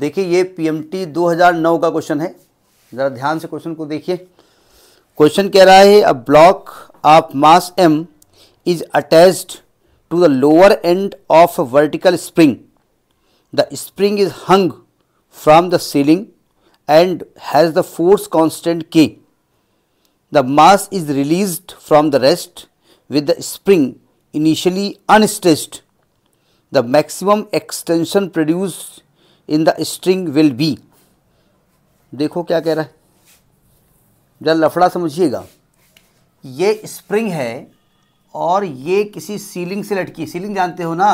देखिए ये पीएमटी 2009 का क्वेश्चन है ज़रा ध्यान से क्वेश्चन को देखिए क्वेश्चन कह रहा है a block of mass M is attached to the lower end of vertical spring the spring is hung from the ceiling and has the force constant K the mass is released from the rest with the spring initially unstressed the maximum extension produced in the string will be देखो क्या कह रहा है जरा लफड़ा समझिएगा ये spring है और ये किसी सीलिंग से लटकी सीलिंग जानते हो ना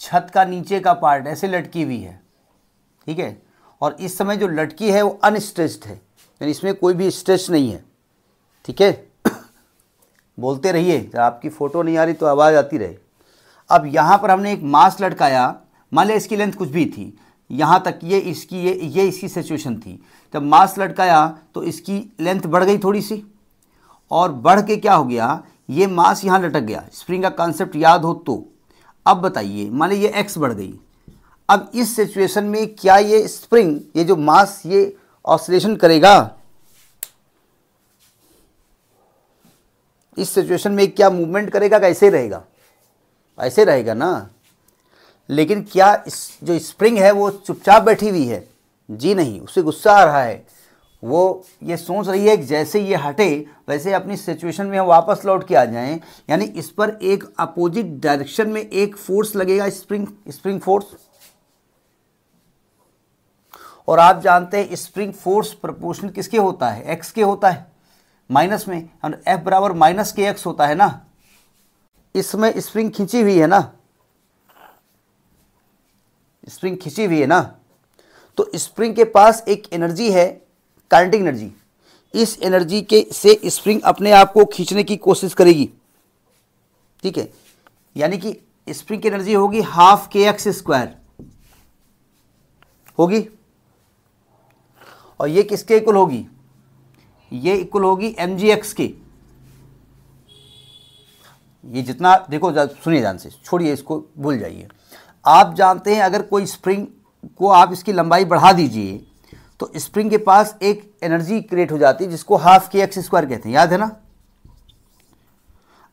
छत का नीचे का पार्ट ऐसे लटकी हुई है ठीक है और इस समय जो लटकी है वो अनस्ट्रेस्ड है यानी इसमें कोई भी स्ट्रेच नहीं है ठीक है बोलते रहिए जब आपकी फ़ोटो नहीं आ रही तो आवाज़ आती रहे अब यहाँ पर हमने एक मास्क लटकाया मान लिया इसकी लेंथ कुछ भी थी यहाँ तक ये इसकी ये ये इसकी सिचुएशन थी जब मास लटकाया तो इसकी लेंथ बढ़ गई थोड़ी सी और बढ़ के क्या हो गया ये मास यहाँ लटक गया स्प्रिंग का कॉन्सेप्ट याद हो तो अब बताइए मान ली ये एक्स बढ़ गई अब इस सिचुएशन में क्या ये स्प्रिंग ये जो मास ये ऑसिलेशन करेगा इस सिचुएशन में क्या मूवमेंट करेगा कैसे रहेगा ऐसे रहेगा ना लेकिन क्या इस जो स्प्रिंग है वो चुपचाप बैठी हुई है जी नहीं उसे गुस्सा आ रहा है वो ये सोच रही है कि जैसे ये हटे वैसे अपनी सिचुएशन में हम वापस लौट के आ जाएं यानी इस पर एक अपोजिट डायरेक्शन में एक फोर्स लगेगा स्प्रिंग स्प्रिंग फोर्स और आप जानते हैं स्प्रिंग फोर्स प्रपोर्शन किसके होता है एक्स के होता है माइनस में एफ बराबर माइनस के एक्स होता है ना इसमें स्प्रिंग खींची हुई है ना स्प्रिंग खिंची हुई है ना तो स्प्रिंग के पास एक एनर्जी है काइनेटिक एनर्जी इस एनर्जी के से स्प्रिंग अपने आप को खींचने की कोशिश करेगी ठीक है यानी कि स्प्रिंग की एनर्जी होगी हाफ के एक्स स्क्वायर होगी और ये किसके इक्वल होगी ये इक्वल होगी एम जी एक्स के ये जितना देखो सुनिए ध्यान से छोड़िए इसको भूल जाइए आप जानते हैं अगर कोई स्प्रिंग को आप इसकी लंबाई बढ़ा दीजिए तो स्प्रिंग के पास एक एनर्जी क्रिएट हो जाती है जिसको हाफ के एक्स स्क्वायर कहते हैं याद है ना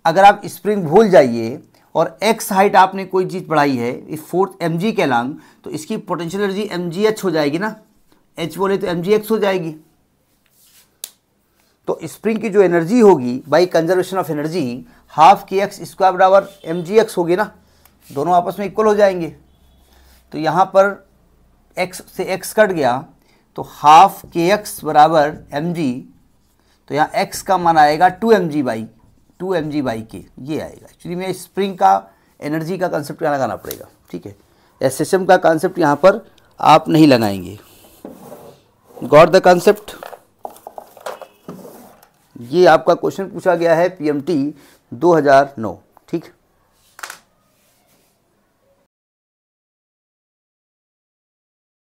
अगर आप स्प्रिंग भूल जाइए और एक्स हाइट आपने कोई चीज़ बढ़ाई है फोर्थ एम जी के तो इसकी potential energy M G H हो जाएगी ना एच बोले तो एम जी एक्स हो जाएगी तो स्प्रिंग की जो एनर्जी होगी by conservation of energy half K X square बराबर एम जी एक्स होगी ना दोनों आपस में इक्वल हो जाएंगे तो यहाँ पर x से x कट गया तो हाफ के एक्स बराबर एम जी तो यहाँ x का मान आएगा two M G by two M G by K ये आएगा एक्चुअली में स्प्रिंग का एनर्जी का कंसेप्ट यहाँ लगाना पड़ेगा ठीक है एस एस एम का कॉन्सेप्ट यहाँ पर आप नहीं लगाएंगे गॉड द कॉन्सेप्ट ये आपका क्वेश्चन पूछा गया है पी एम टी दो हज़ार नौ